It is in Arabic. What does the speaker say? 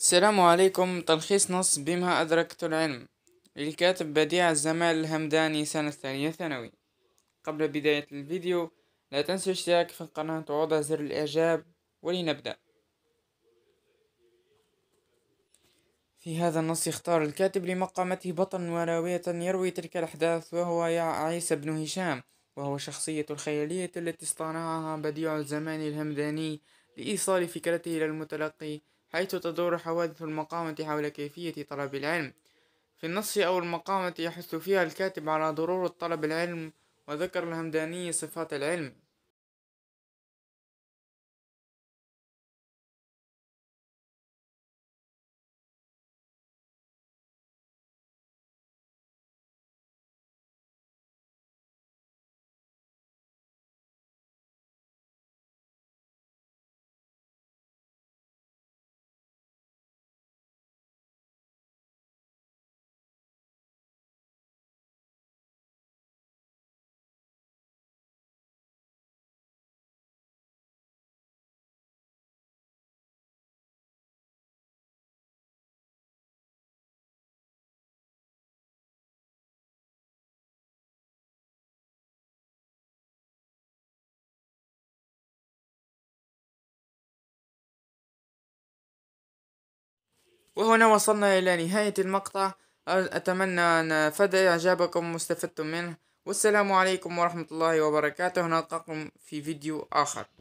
السلام عليكم تلخيص نص بما أدركت العلم للكاتب بديع الزمال الهمداني سنة ثانية ثانوي قبل بداية الفيديو لا تنسوا الاشتراك في القناة ووضع زر الإعجاب ولنبدأ في هذا النص اختار الكاتب لمقامته بطن وراوية يروي تلك الأحداث وهو عيسى بن هشام وهو شخصية الخيالية التي اصطنعها بديع الزمان الهمداني لإيصال فكرته إلى المتلقي حيث تدور حوادث المقامة حول كيفية طلب العلم في النص أو المقامة يحث فيها الكاتب على ضرورة طلب العلم وذكر الهمداني صفات العلم وهنا وصلنا إلى نهاية المقطع أتمنى أن فدى إعجابكم واستفدتم منه والسلام عليكم ورحمة الله وبركاته نلقاكم في فيديو آخر